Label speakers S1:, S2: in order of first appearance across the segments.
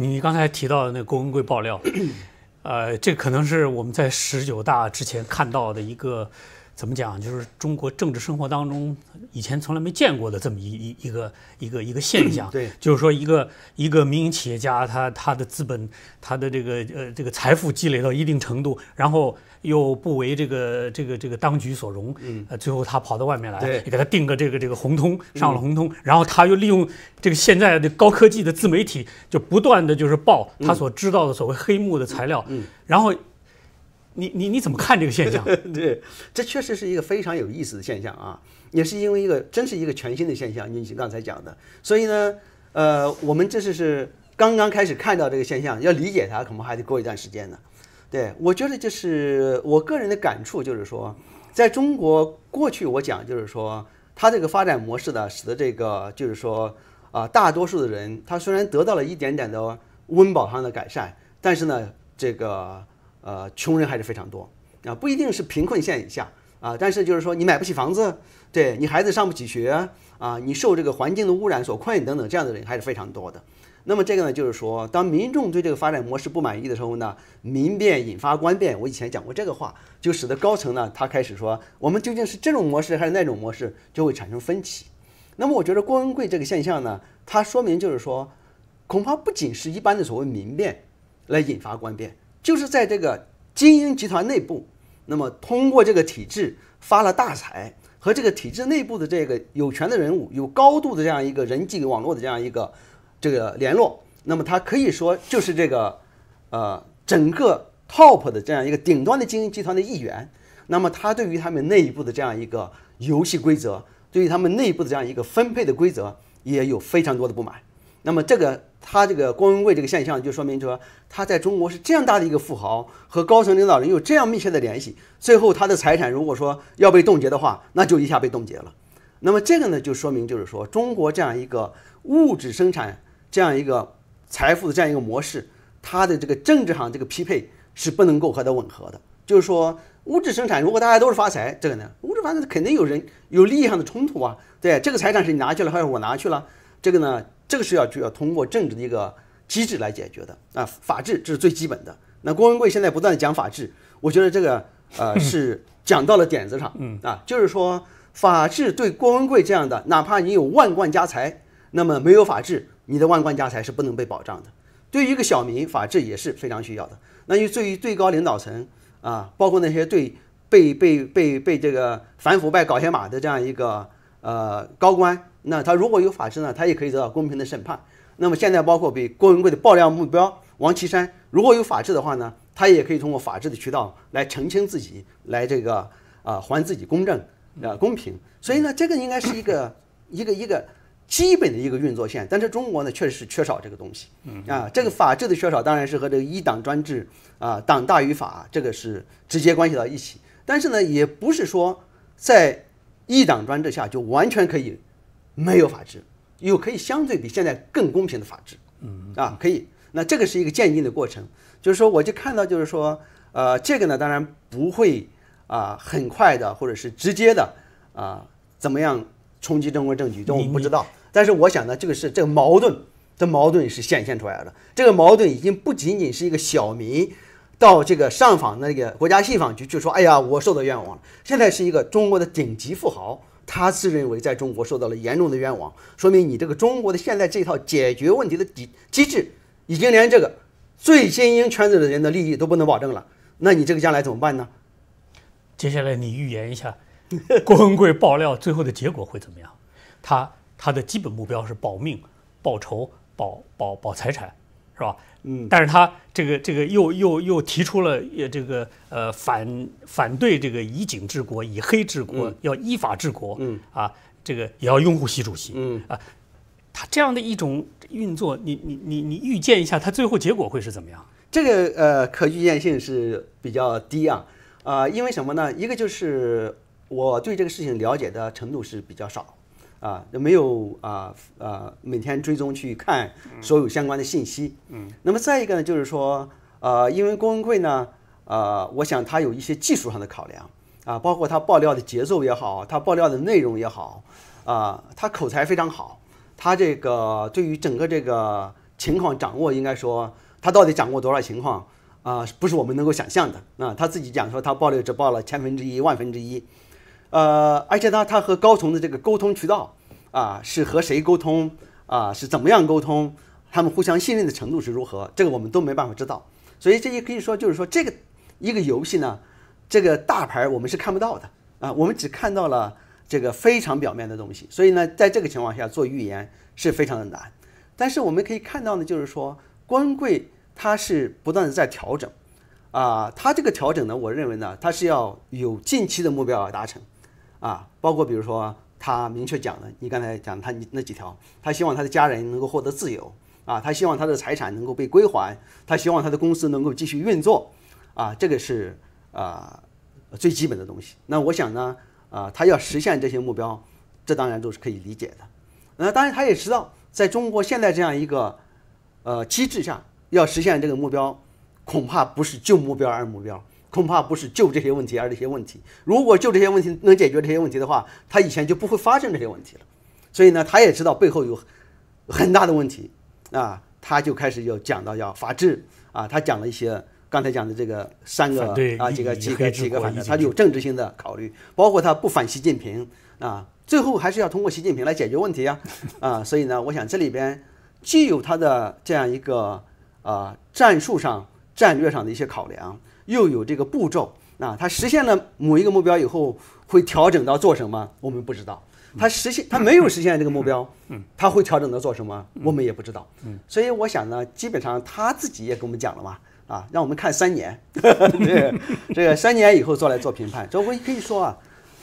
S1: 你刚才提到的那郭文贵爆料，呃，这可能是我们在十九大之前看到的一个。怎么讲？就是中国政治生活当中以前从来没见过的这么一一一个一个一个现象。对，就是说一个一个民营企业家，他他的资本，他的这个呃这个财富积累到一定程度，然后又不为这个这个这个当局所容，呃，最后他跑到外面来，你给他定个这个这个红通，上了红通，然后他又利用这个现在的高科技的自媒体，就不断的就是报他所知道的所谓黑幕的材料，然后。你你你怎
S2: 么看这个现象？对，这确实是一个非常有意思的现象啊，也是因为一个真是一个全新的现象。你你刚才讲的，所以呢，呃，我们这是是刚刚开始看到这个现象，要理解它，可能还得过一段时间呢。对我觉得就是我个人的感触就是说，在中国过去我讲就是说，它这个发展模式呢，使得这个就是说啊，大多数的人他虽然得到了一点点的温饱上的改善，但是呢，这个。呃，穷人还是非常多，啊，不一定是贫困线以下啊，但是就是说你买不起房子，对你孩子上不起学啊，你受这个环境的污染所困等等，这样的人还是非常多的。那么这个呢，就是说当民众对这个发展模式不满意的时候呢，民变引发官变，我以前讲过这个话，就使得高层呢他开始说我们究竟是这种模式还是那种模式，就会产生分歧。那么我觉得郭文贵这个现象呢，它说明就是说，恐怕不仅是一般的所谓民变来引发官变。就是在这个精英集团内部，那么通过这个体制发了大财，和这个体制内部的这个有权的人物有高度的这样一个人际网络的这样一个这个联络，那么他可以说就是这个，呃，整个 top 的这样一个顶端的精英集团的一员。那么他对于他们内部的这样一个游戏规则，对于他们内部的这样一个分配的规则，也有非常多的不满。那么这个。他这个郭文贵这个现象，就说明说他在中国是这样大的一个富豪，和高层领导人有这样密切的联系。最后，他的财产如果说要被冻结的话，那就一下被冻结了。那么这个呢，就说明就是说，中国这样一个物质生产这样一个财富的这样一个模式，它的这个政治上这个匹配是不能够和它吻合的。就是说，物质生产如果大家都是发财，这个呢，物质发财肯定有人有利益上的冲突啊。对，这个财产是你拿去了，还是我拿去了？这个呢？这个是要就要通过政治的一个机制来解决的啊，法治这是最基本的。那郭文贵现在不断的讲法治，我觉得这个呃 是讲到了点子上，嗯啊，就是说法治对郭文贵这样的，哪怕你有万贯家财，那么没有法治，你的万贯家财是不能被保障的。对于一个小民，法治也是非常需要的。那对于最高领导层啊，包括那些对被被被被这个反腐败搞些马的这样一个呃高官。那他如果有法治呢，他也可以得到公平的审判。那么现在包括被郭文贵的爆料目标王岐山，如果有法治的话呢，他也可以通过法治的渠道来澄清自己，来这个啊还自己公正呃公平。所以呢，这个应该是一个一个一个基本的一个运作线。但是中国呢，确实是缺少这个东西。啊，这个法治的缺少，当然是和这个一党专制啊党大于法这个是直接关系到一起。但是呢，也不是说在一党专制下就完全可以。没有法治，有可以相对比现在更公平的法治，啊，可以。那这个是一个渐进的过程，就是说，我就看到，就是说，呃，这个呢，当然不会啊，很快的或者是直接的啊，怎么样冲击中国政局，这我们不知道。但是我想呢，这个是这个矛盾的矛盾是显现出来了。这个矛盾已经不仅仅是一个小民到这个上访那个国家信访局就说，哎呀，我受到冤枉了。现在是一个中国的顶级富豪。他自认为在中国受到了严重的冤枉，说明你这个中国的现在这套解决问题的机机制，已经连这个最精英圈子的人的利益都不能保证了。那你这个将来怎么办呢？
S1: 接下来你预言一下，郭文贵爆料最后的结果会怎么样？他他的基本目标是保命、报仇、保保保财产。是吧？嗯，但是他这个这个又又又提出了，呃这个呃反反对这个以警治国、以黑治国，要依法治国，嗯啊，这个也
S2: 要拥护习主席，
S1: 嗯啊，他这样的一种运作，你你你你预见一
S2: 下，他最后结果会是怎么样？这个呃，可预见性是比较低啊，啊，因为什么呢？一个就是我对这个事情了解的程度是比较少。啊，没有啊啊，每天追踪去看所有相关的信息。嗯，那么再一个呢，就是说，呃，因为郭文贵呢，呃，我想他有一些技术上的考量啊，包括他爆料的节奏也好，他爆料的内容也好，啊，他口才非常好，他这个对于整个这个情况掌握，应该说他到底掌握多少情况啊，不是我们能够想象的。那他自己讲说，他爆料只报了千分之一、万分之一。呃，而且呢，他和高层的这个沟通渠道啊，是和谁沟通啊？是怎么样沟通？他们互相信任的程度是如何？这个我们都没办法知道。所以这也可以说，就是说这个一个游戏呢，这个大牌我们是看不到的啊，我们只看到了这个非常表面的东西。所以呢，在这个情况下做预言是非常的难。但是我们可以看到呢，就是说官贵它是不断的在调整啊，它这个调整呢，我认为呢，它是要有近期的目标而达成。啊，包括比如说他明确讲的，你刚才讲他那那几条，他希望他的家人能够获得自由，啊，他希望他的财产能够被归还，他希望他的公司能够继续运作，啊，这个是啊，最基本的东西。那我想呢，啊，他要实现这些目标，这当然都是可以理解的。那当然他也知道，在中国现在这样一个呃机制下，要实现这个目标，恐怕不是就目标而目标。恐怕不是就这些问题而这些问题。如果就这些问题能解决这些问题的话，他以前就不会发生这些问题了。所以呢，他也知道背后有很大的问题啊，他就开始要讲到要法治啊。他讲了一些刚才讲的这个三个啊几个几个几个反正他有政治性的考虑，包括他不反习近平啊。最后还是要通过习近平来解决问题呀 啊。所以呢，我想这里边既有他的这样一个啊战术上、战略上的一些考量。又有这个步骤啊，他实现了某一个目标以后，会调整到做什么？我们不知道。他实现他没有实现这个目标，嗯，他会调整到做什么？我们也不知道。嗯，所以我想呢，基本上他自己也跟我们讲了嘛，啊，让我们看三年，对，这个三年以后做来做评判。这我可以说啊，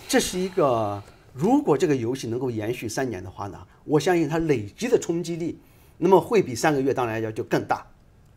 S2: 这是一个，如果这个游戏能够延续三年的话呢，我相信它累积的冲击力，那么会比三个月当然要就更大，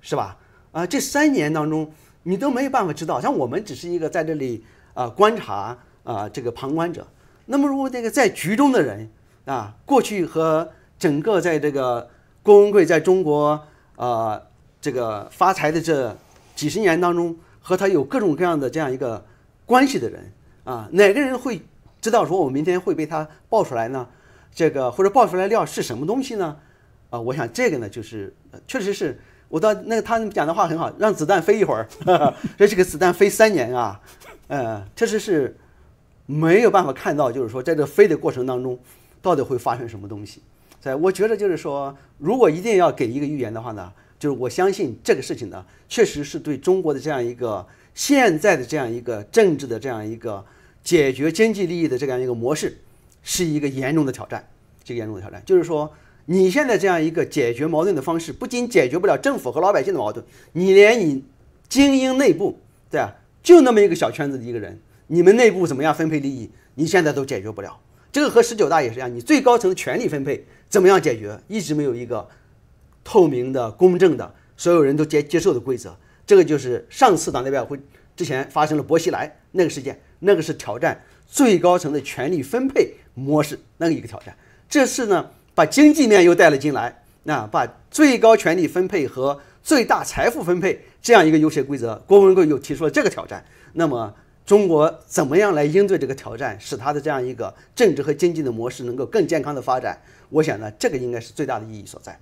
S2: 是吧？啊，这三年当中。你都没有办法知道，像我们只是一个在这里啊观察啊这个旁观者。那么如果这个在局中的人啊，过去和整个在这个郭文贵在中国呃这个发财的这几十年当中，和他有各种各样的这样一个关系的人啊，哪个人会知道说我明天会被他爆出来呢？这个或者爆出来料是什么东西呢？啊，我想这个呢就是确实是。我到那个他讲的话很好，让子弹飞一会儿，这是个子弹飞三年啊，嗯，确实是没有办法看到，就是说在这飞的过程当中，到底会发生什么东西？在我觉得就是说，如果一定要给一个预言的话呢，就是我相信这个事情呢，确实是对中国的这样一个现在的这样一个政治的这样一个解决经济利益的这样一个模式，是一个严重的挑战，这个严重的挑战，就是说。你现在这样一个解决矛盾的方式，不仅解决不了政府和老百姓的矛盾，你连你精英内部对啊，就那么一个小圈子的一个人，你们内部怎么样分配利益，你现在都解决不了。这个和十九大也是一样，你最高层的权力分配怎么样解决，一直没有一个透明的、公正的、所有人都接接受的规则。这个就是上次党代表会之前发生了薄熙来那个事件，那个是挑战最高层的权力分配模式，那个一个挑战。这次呢？把经济面又带了进来，那把最高权力分配和最大财富分配这样一个优戏规则，郭文贵又提出了这个挑战。那么，中国怎么样来应对这个挑战，使他的这样一个政治和经济的模式能够更健康的发展？我想呢，这个应该是最大的意义所在。